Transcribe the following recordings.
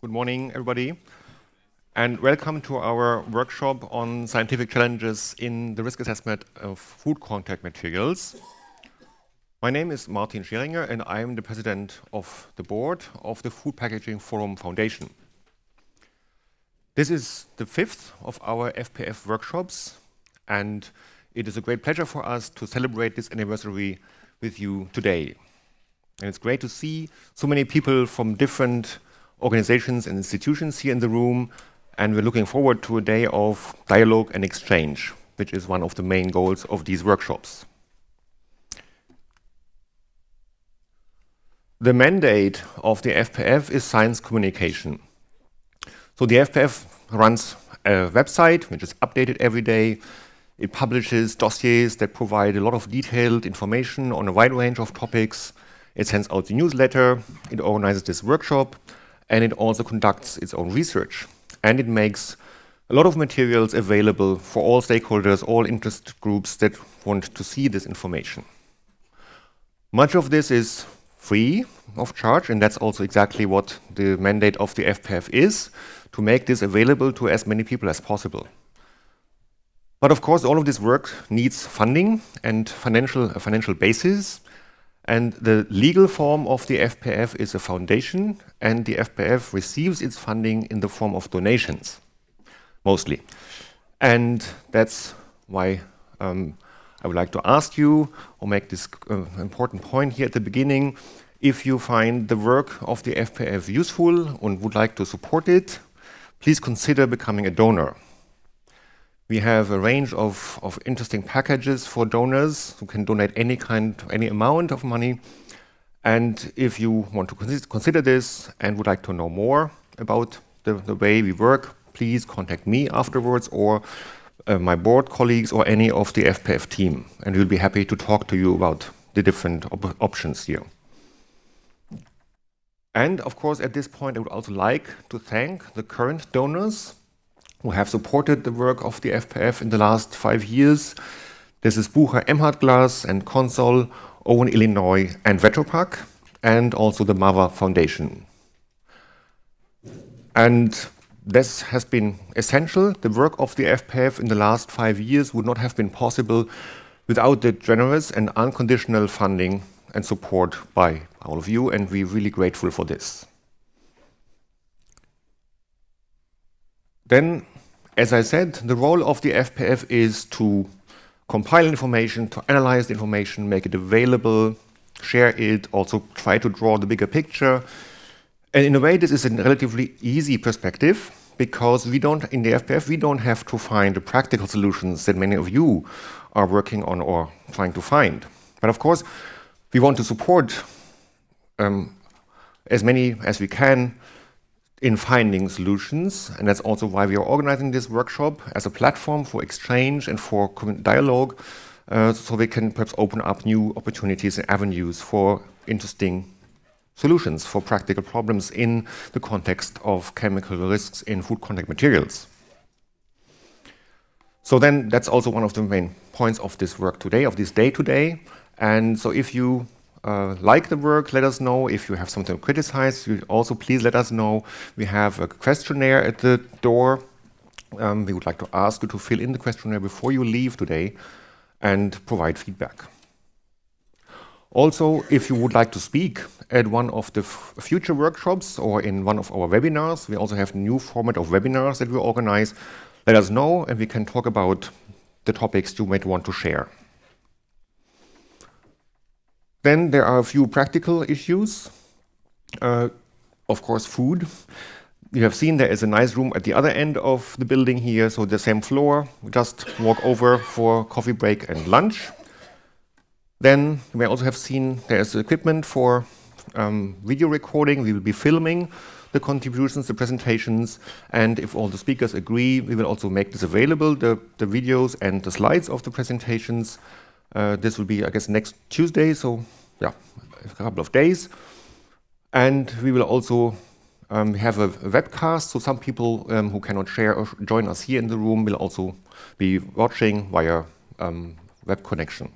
Good morning, everybody, and welcome to our workshop on scientific challenges in the risk assessment of food contact materials. My name is Martin Scheringer, and I am the president of the board of the Food Packaging Forum Foundation. This is the fifth of our FPF workshops, and it is a great pleasure for us to celebrate this anniversary with you today. And it's great to see so many people from different organizations and institutions here in the room, and we're looking forward to a day of dialogue and exchange, which is one of the main goals of these workshops. The mandate of the FPF is science communication. So the FPF runs a website, which is updated every day. It publishes dossiers that provide a lot of detailed information on a wide range of topics. It sends out the newsletter, it organizes this workshop, and it also conducts its own research. And it makes a lot of materials available for all stakeholders, all interest groups that want to see this information. Much of this is free of charge, and that's also exactly what the mandate of the FPF is, to make this available to as many people as possible. But of course, all of this work needs funding and financial, a financial basis. And the legal form of the FPF is a foundation, and the FPF receives its funding in the form of donations, mostly. And that's why um, I would like to ask you, or make this uh, important point here at the beginning, if you find the work of the FPF useful and would like to support it, please consider becoming a donor. We have a range of, of interesting packages for donors who can donate any kind, any amount of money. And if you want to consider this and would like to know more about the, the way we work, please contact me afterwards or uh, my board colleagues or any of the FPF team. And we'll be happy to talk to you about the different op options here. And of course, at this point, I would also like to thank the current donors who have supported the work of the FPF in the last five years. This is Bucher Emhard Glass and Consol, Owen Illinois and Vetropac, and also the MAVA Foundation. And this has been essential. The work of the FPF in the last five years would not have been possible without the generous and unconditional funding and support by all of you, and we're really grateful for this. Then, as I said, the role of the FPF is to compile information, to analyze the information, make it available, share it, also try to draw the bigger picture. And in a way, this is a relatively easy perspective because we don't, in the FPF, we don't have to find the practical solutions that many of you are working on or trying to find. But of course, we want to support um, as many as we can in finding solutions. And that's also why we are organizing this workshop as a platform for exchange and for dialogue, uh, so we can perhaps open up new opportunities and avenues for interesting solutions for practical problems in the context of chemical risks in food contact materials. So then that's also one of the main points of this work today, of this day today. And so if you uh, like the work, let us know. If you have something to criticize, you also please let us know. We have a questionnaire at the door. Um, we would like to ask you to fill in the questionnaire before you leave today and provide feedback. Also, if you would like to speak at one of the future workshops or in one of our webinars, we also have new format of webinars that we organize. Let us know and we can talk about the topics you might want to share. Then there are a few practical issues. Uh, of course, food. You have seen there is a nice room at the other end of the building here, so the same floor. Just walk over for coffee break and lunch. Then you may also have seen there is equipment for um, video recording. We will be filming the contributions, the presentations, and if all the speakers agree, we will also make this available, the, the videos and the slides of the presentations. Uh, this will be, I guess, next Tuesday, so yeah, a couple of days. And we will also um, have a webcast, so some people um, who cannot share or join us here in the room will also be watching via um, web connection.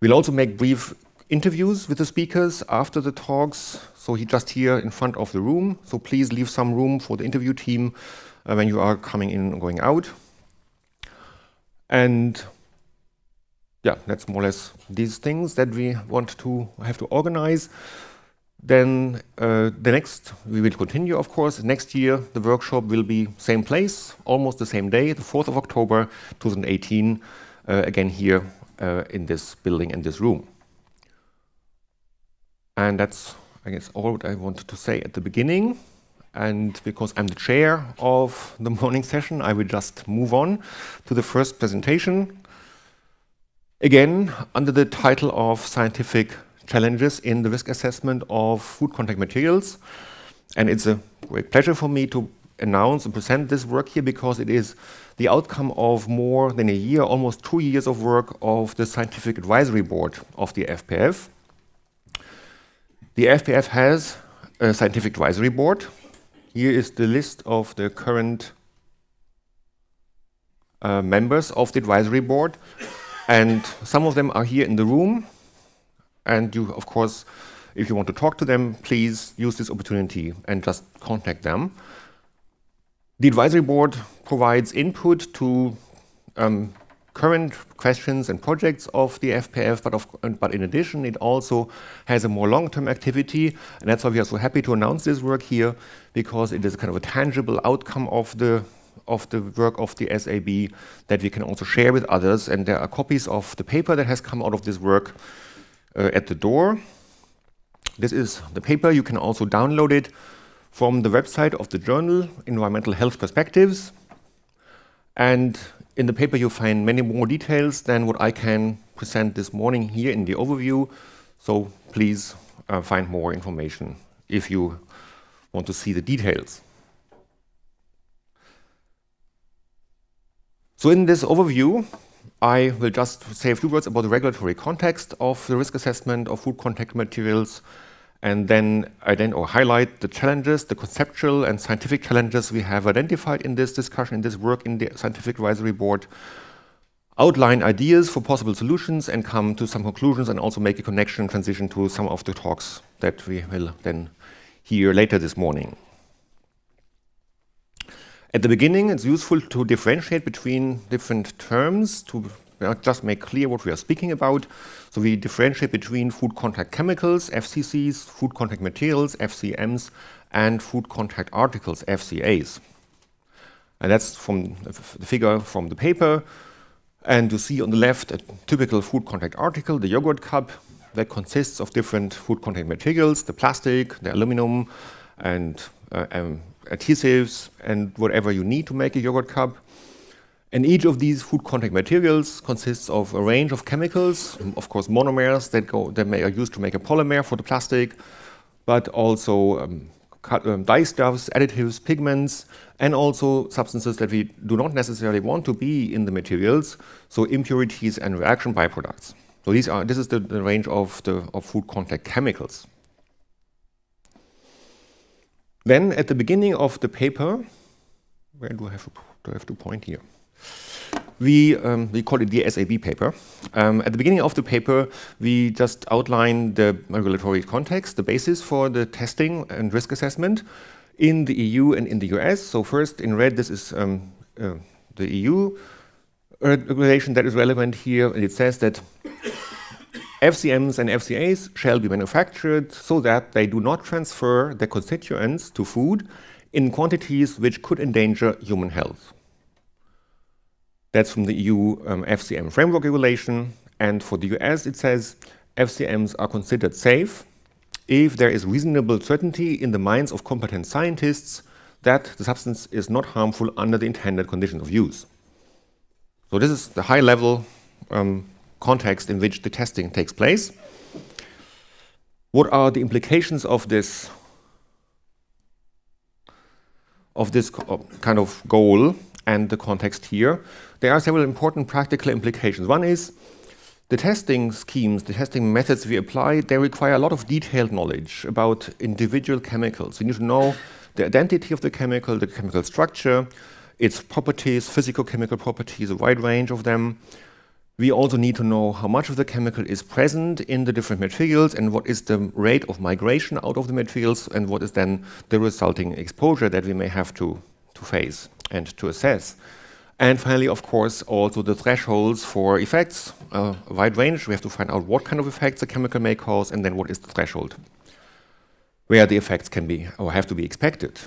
We'll also make brief interviews with the speakers after the talks, so he just here in front of the room, so please leave some room for the interview team uh, when you are coming in and going out. And yeah, that's more or less these things that we want to have to organize. Then uh, the next, we will continue, of course. Next year, the workshop will be same place, almost the same day, the 4th of October 2018, uh, again here uh, in this building and this room. And that's, I guess, all I wanted to say at the beginning. And because I'm the chair of the morning session, I will just move on to the first presentation Again, under the title of Scientific Challenges in the Risk Assessment of Food Contact Materials. And it's a great pleasure for me to announce and present this work here because it is the outcome of more than a year, almost two years of work of the Scientific Advisory Board of the FPF. The FPF has a Scientific Advisory Board. Here is the list of the current uh, members of the advisory board. And some of them are here in the room. And you, of course, if you want to talk to them, please use this opportunity and just contact them. The advisory board provides input to um, current questions and projects of the FPF, but, of, but in addition, it also has a more long-term activity, and that's why we are so happy to announce this work here, because it is kind of a tangible outcome of the of the work of the SAB that we can also share with others. And there are copies of the paper that has come out of this work uh, at the door. This is the paper. You can also download it from the website of the journal, Environmental Health Perspectives. And in the paper, you find many more details than what I can present this morning here in the overview. So please uh, find more information if you want to see the details. So in this overview, I will just say a few words about the regulatory context of the risk assessment of food contact materials, and then or highlight the challenges, the conceptual and scientific challenges we have identified in this discussion, in this work in the scientific advisory board, outline ideas for possible solutions and come to some conclusions and also make a connection transition to some of the talks that we will then hear later this morning. At the beginning, it's useful to differentiate between different terms to just make clear what we are speaking about. So we differentiate between food contact chemicals, FCCs, food contact materials, FCMs, and food contact articles, FCAs. And that's from the figure from the paper. And you see on the left a typical food contact article, the yogurt cup, that consists of different food contact materials, the plastic, the aluminum, and uh, um, adhesives and whatever you need to make a yogurt cup. And each of these food contact materials consists of a range of chemicals, of course monomers that, go, that may, are used to make a polymer for the plastic, but also um, cut, um, additives, pigments, and also substances that we do not necessarily want to be in the materials, so impurities and reaction byproducts. So these are, this is the, the range of, the, of food contact chemicals. Then at the beginning of the paper, where do I have, do I have to point here? We, um, we call it the SAB paper. Um, at the beginning of the paper, we just outline the regulatory context, the basis for the testing and risk assessment in the EU and in the US. So first, in red, this is um, uh, the EU uh, regulation that is relevant here, and it says that FCMs and FCAs shall be manufactured so that they do not transfer their constituents to food in quantities which could endanger human health. That's from the EU um, FCM framework regulation. And for the US, it says FCMs are considered safe if there is reasonable certainty in the minds of competent scientists that the substance is not harmful under the intended conditions of use. So this is the high level um, context in which the testing takes place. What are the implications of this of this kind of goal and the context here? There are several important practical implications. One is the testing schemes, the testing methods we apply, they require a lot of detailed knowledge about individual chemicals. You need to know the identity of the chemical, the chemical structure, its properties, physical chemical properties, a wide range of them we also need to know how much of the chemical is present in the different materials and what is the rate of migration out of the materials and what is then the resulting exposure that we may have to, to face and to assess. And finally, of course, also the thresholds for effects, uh, a wide range. We have to find out what kind of effects a chemical may cause and then what is the threshold where the effects can be or have to be expected.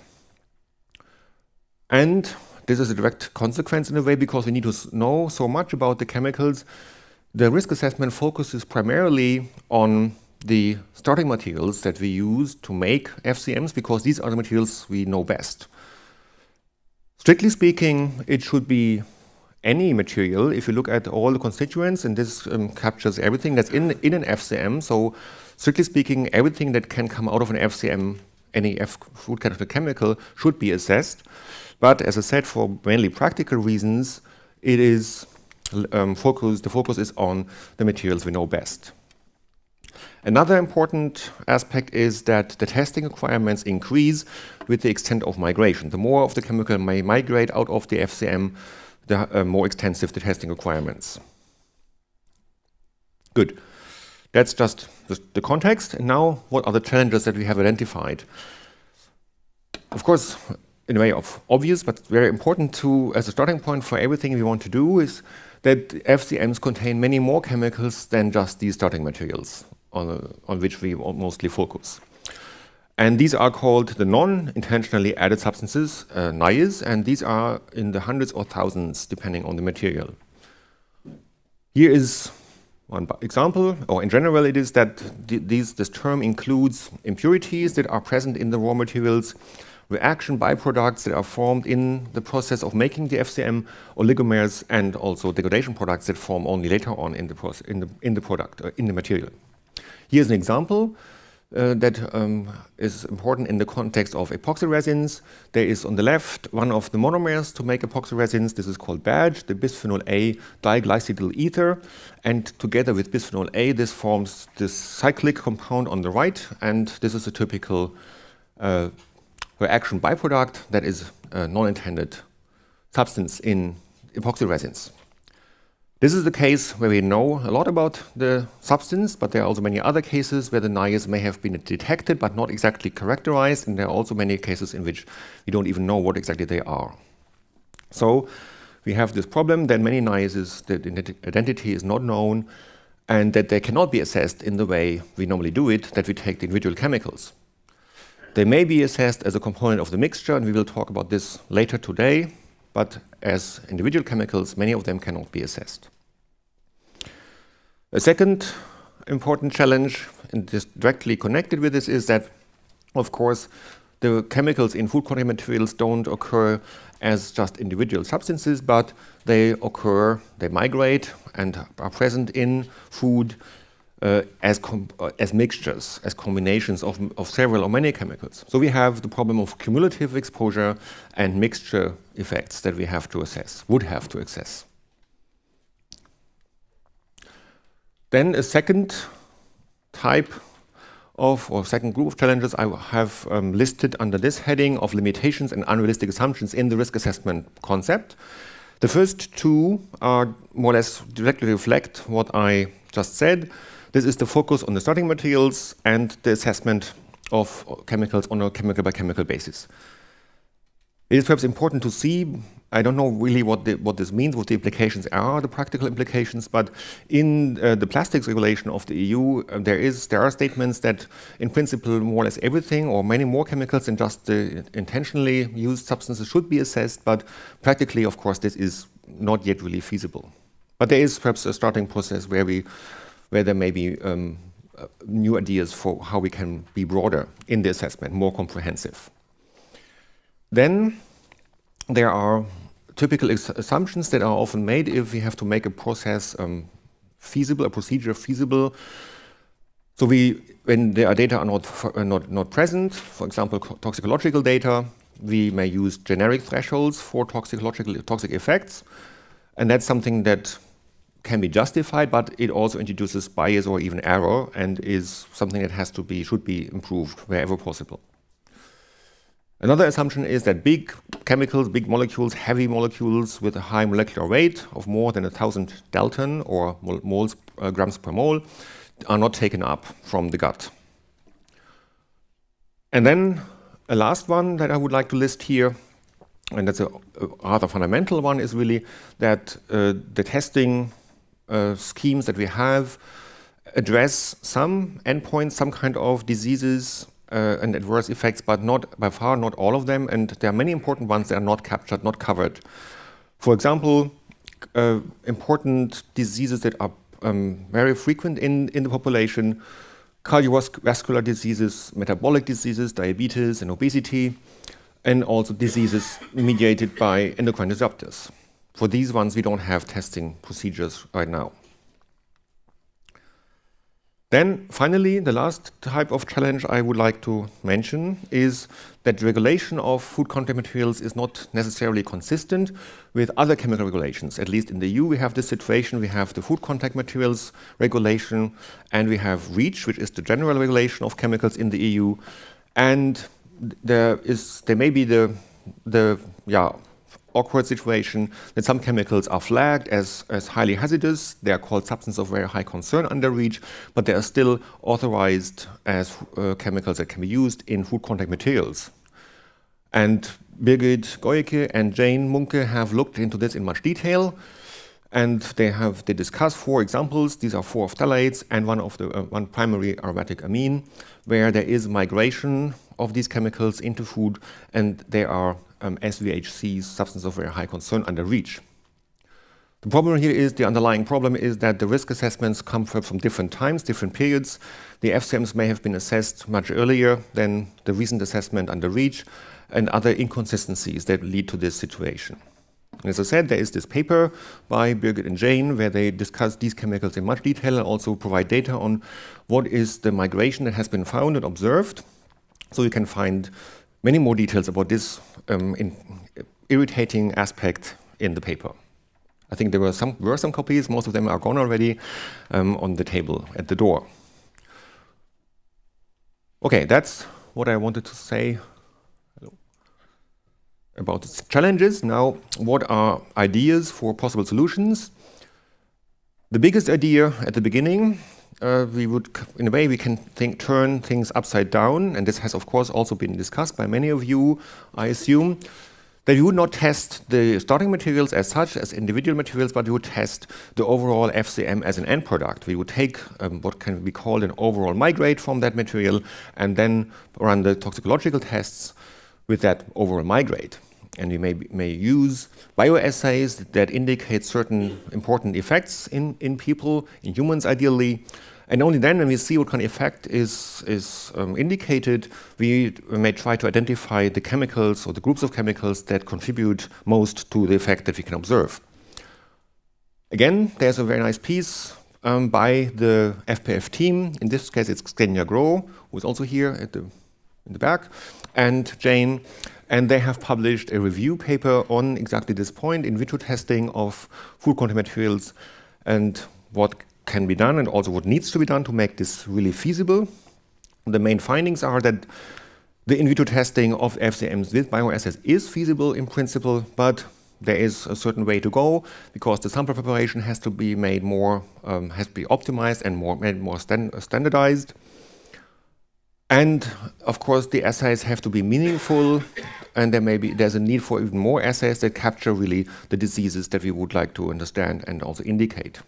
And this is a direct consequence in a way because we need to know so much about the chemicals. The risk assessment focuses primarily on the starting materials that we use to make FCMs because these are the materials we know best. Strictly speaking, it should be any material. If you look at all the constituents, and this um, captures everything that's in, in an FCM, so strictly speaking, everything that can come out of an FCM, any F food category chemical, should be assessed. But as I said, for mainly practical reasons, it is um, focused, the focus is on the materials we know best. Another important aspect is that the testing requirements increase with the extent of migration. The more of the chemical may migrate out of the FCM, the uh, more extensive the testing requirements. Good. That's just the, the context. And now, what are the challenges that we have identified? Of course, in a way of obvious, but very important to as a starting point for everything we want to do is that FCMs contain many more chemicals than just these starting materials on, uh, on which we mostly focus. And these are called the non-intentionally added substances, uh, and these are in the hundreds or thousands, depending on the material. Here is one example, or in general, it is that th these, this term includes impurities that are present in the raw materials reaction byproducts that are formed in the process of making the FCM, oligomers, and also degradation products that form only later on in the, in the, in the product, uh, in the material. Here's an example. Uh, that um, is important in the context of epoxy resins. There is on the left one of the monomers to make epoxy resins. This is called BADGE, the bisphenol A diglycidyl ether. And together with bisphenol A, this forms this cyclic compound on the right. And this is a typical uh, reaction byproduct that is a uh, non-intended substance in epoxy resins. This is the case where we know a lot about the substance, but there are also many other cases where the nias may have been detected but not exactly characterized, and there are also many cases in which we don't even know what exactly they are. So we have this problem that many niases, that identity is not known, and that they cannot be assessed in the way we normally do it, that we take the individual chemicals. They may be assessed as a component of the mixture, and we will talk about this later today, but as individual chemicals, many of them cannot be assessed. A second important challenge, and directly connected with this, is that, of course, the chemicals in food containment materials don't occur as just individual substances, but they occur, they migrate and are present in food uh, as, uh, as mixtures, as combinations of, of several or many chemicals. So we have the problem of cumulative exposure and mixture effects that we have to assess, would have to assess. Then a second type of, or second group of challenges I have um, listed under this heading of limitations and unrealistic assumptions in the risk assessment concept. The first two are more or less directly reflect what I just said. This is the focus on the starting materials and the assessment of chemicals on a chemical by chemical basis. It is perhaps important to see, I don't know really what, the, what this means, what the implications are, the practical implications, but in uh, the plastics regulation of the EU, uh, there, is, there are statements that in principle more or less everything or many more chemicals than just the intentionally used substances should be assessed, but practically, of course, this is not yet really feasible. But there is perhaps a starting process where we where there may be um, uh, new ideas for how we can be broader in the assessment, more comprehensive. Then there are typical assumptions that are often made if we have to make a process um, feasible, a procedure feasible. So we, when are data are not, uh, not, not present, for example, toxicological data, we may use generic thresholds for toxicological toxic effects. And that's something that can be justified, but it also introduces bias or even error and is something that has to be, should be improved wherever possible. Another assumption is that big chemicals, big molecules, heavy molecules with a high molecular weight of more than 1,000 Dalton or moles, uh, grams per mole are not taken up from the gut. And then a last one that I would like to list here, and that's a, a rather fundamental one, is really that uh, the testing uh, schemes that we have address some endpoints, some kind of diseases uh, and adverse effects, but not by far not all of them. And there are many important ones that are not captured, not covered. For example, uh, important diseases that are um, very frequent in, in the population, cardiovascular diseases, metabolic diseases, diabetes and obesity, and also diseases mediated by endocrine disruptors. For these ones, we don't have testing procedures right now. Then finally, the last type of challenge I would like to mention is that regulation of food contact materials is not necessarily consistent with other chemical regulations. At least in the EU, we have this situation. We have the food contact materials regulation, and we have REACH, which is the general regulation of chemicals in the EU. And there is there may be the the yeah awkward situation that some chemicals are flagged as, as highly hazardous. They are called substances of very high concern under REACH, but they are still authorized as uh, chemicals that can be used in food contact materials. And Birgit Goyke and Jane Munke have looked into this in much detail. And they have they discuss four examples. These are four of phthalates and one of the uh, one primary aromatic amine, where there is migration of these chemicals into food, and they are um, SVHCs, substances of very high concern, under REACH. The problem here is, the underlying problem is that the risk assessments come from different times, different periods. The FCMs may have been assessed much earlier than the recent assessment under REACH, and other inconsistencies that lead to this situation. And as I said, there is this paper by Birgit and Jane where they discuss these chemicals in much detail and also provide data on what is the migration that has been found and observed so you can find many more details about this um, irritating aspect in the paper. I think there were some, were some copies, most of them are gone already, um, on the table at the door. Okay, that's what I wanted to say about the challenges. Now, what are ideas for possible solutions? The biggest idea at the beginning uh, we would, in a way, we can think, turn things upside down, and this has, of course, also been discussed by many of you, I assume, that you would not test the starting materials as such, as individual materials, but you would test the overall FCM as an end product. We would take um, what can be called an overall migrate from that material and then run the toxicological tests with that overall migrate and you may, may use bioassays that indicate certain important effects in, in people, in humans ideally. And only then, when we see what kind of effect is, is um, indicated, we may try to identify the chemicals or the groups of chemicals that contribute most to the effect that we can observe. Again, there's a very nice piece um, by the FPF team. In this case, it's Xenia Gro, who is also here at the, in the back and Jane, and they have published a review paper on exactly this point in vitro testing of food quantum materials and what can be done and also what needs to be done to make this really feasible. The main findings are that the in vitro testing of FCMs with bioassays is feasible in principle, but there is a certain way to go because the sample preparation has to be made more, um, has to be optimized and more made more stand standardized. And of course, the essays have to be meaningful, and there may be there's a need for even more essays that capture really the diseases that we would like to understand and also indicate.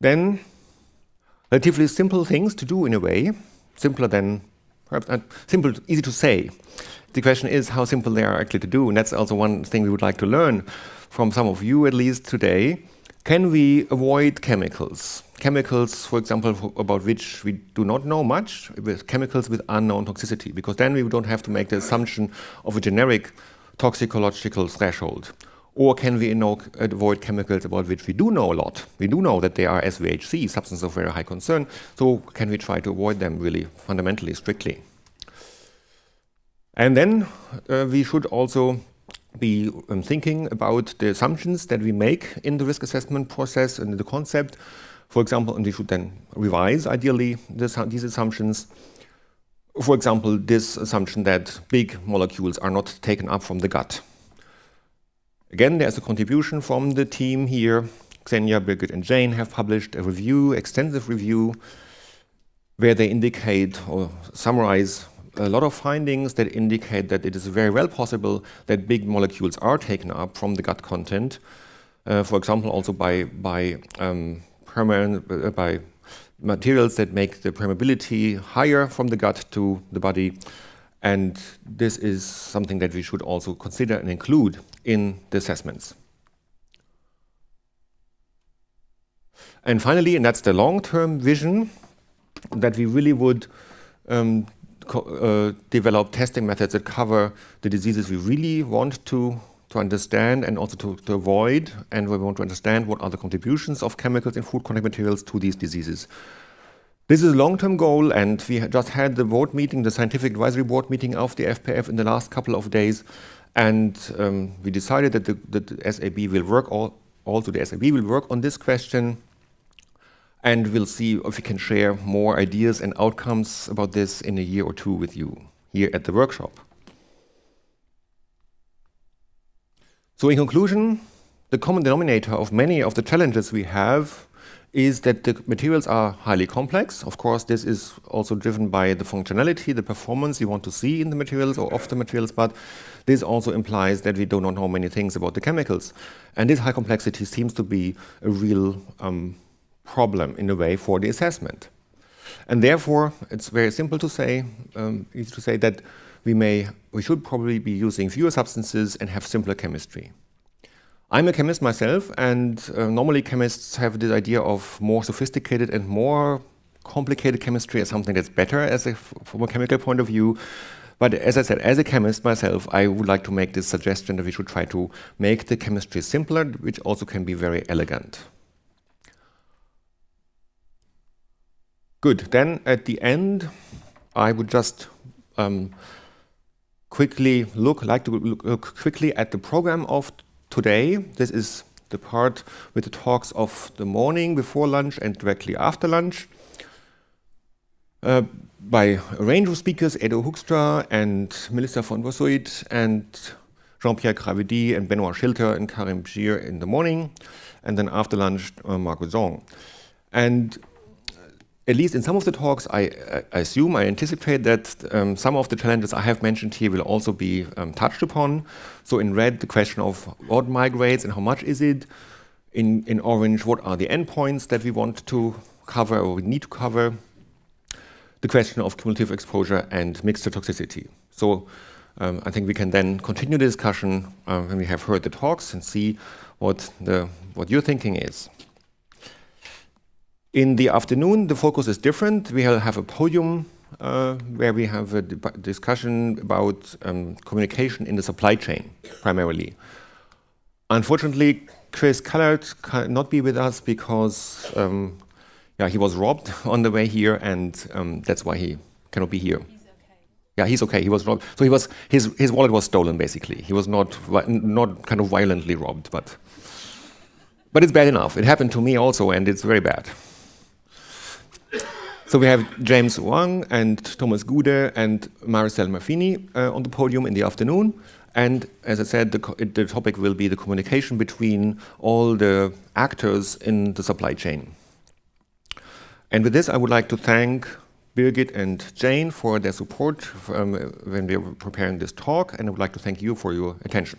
Then, relatively simple things to do in a way, simpler than perhaps simple, easy to say. The question is how simple they are actually to do, and that's also one thing we would like to learn from some of you at least today can we avoid chemicals? Chemicals, for example, about which we do not know much, with chemicals with unknown toxicity, because then we don't have to make the assumption of a generic toxicological threshold. Or can we avoid chemicals about which we do know a lot? We do know that they are SVHC, substances of very high concern, so can we try to avoid them really fundamentally, strictly? And then uh, we should also be um, thinking about the assumptions that we make in the risk assessment process and the concept, for example, and we should then revise, ideally, this, these assumptions. For example, this assumption that big molecules are not taken up from the gut. Again, there's a contribution from the team here. Xenia, Birgit, and Jane have published a review, extensive review, where they indicate or summarize a lot of findings that indicate that it is very well possible that big molecules are taken up from the gut content, uh, for example, also by, by, um, uh, by materials that make the permeability higher from the gut to the body. And this is something that we should also consider and include in the assessments. And finally, and that's the long-term vision, that we really would um, uh, develop testing methods that cover the diseases we really want to to understand and also to, to avoid, and we want to understand what are the contributions of chemicals in food contact materials to these diseases. This is a long-term goal, and we just had the board meeting, the scientific advisory board meeting of the FPF in the last couple of days, and um, we decided that the, that the SAB will work all, also the SAB will work on this question and we'll see if we can share more ideas and outcomes about this in a year or two with you here at the workshop. So in conclusion, the common denominator of many of the challenges we have is that the materials are highly complex. Of course, this is also driven by the functionality, the performance you want to see in the materials or of the materials, but this also implies that we do not know many things about the chemicals. And this high complexity seems to be a real um, problem in a way for the assessment. And therefore, it's very simple to say, um, easy to say that we may, we should probably be using fewer substances and have simpler chemistry. I'm a chemist myself, and uh, normally chemists have this idea of more sophisticated and more complicated chemistry as something that's better as a, from a chemical point of view. But as I said, as a chemist myself, I would like to make this suggestion that we should try to make the chemistry simpler, which also can be very elegant. Good, then at the end, I would just um, quickly look, like to look, look quickly at the program of today. This is the part with the talks of the morning before lunch and directly after lunch. Uh, by a range of speakers, Edo Hoekstra and Melissa von Bosuit and Jean-Pierre Gravedy and Benoit Schilter and Karim Gier in the morning, and then after lunch, uh, Marco Zong. And at least in some of the talks, I, I assume, I anticipate that um, some of the challenges I have mentioned here will also be um, touched upon. So in red, the question of what migrates and how much is it. In, in orange, what are the endpoints that we want to cover or we need to cover. The question of cumulative exposure and mixture toxicity. So um, I think we can then continue the discussion um, when we have heard the talks and see what, the, what your thinking is. In the afternoon, the focus is different. We'll have a podium uh, where we have a discussion about um, communication in the supply chain, primarily. Unfortunately, Chris Callard cannot be with us because um, yeah, he was robbed on the way here, and um, that's why he cannot be here. He's okay. Yeah, he's okay. He was robbed. So he was his his wallet was stolen basically. He was not not kind of violently robbed, but but it's bad enough. It happened to me also, and it's very bad. So we have James Wang and Thomas Gude and Marcel Maffini uh, on the podium in the afternoon. And as I said, the, the topic will be the communication between all the actors in the supply chain. And with this, I would like to thank Birgit and Jane for their support um, when we were preparing this talk, and I would like to thank you for your attention.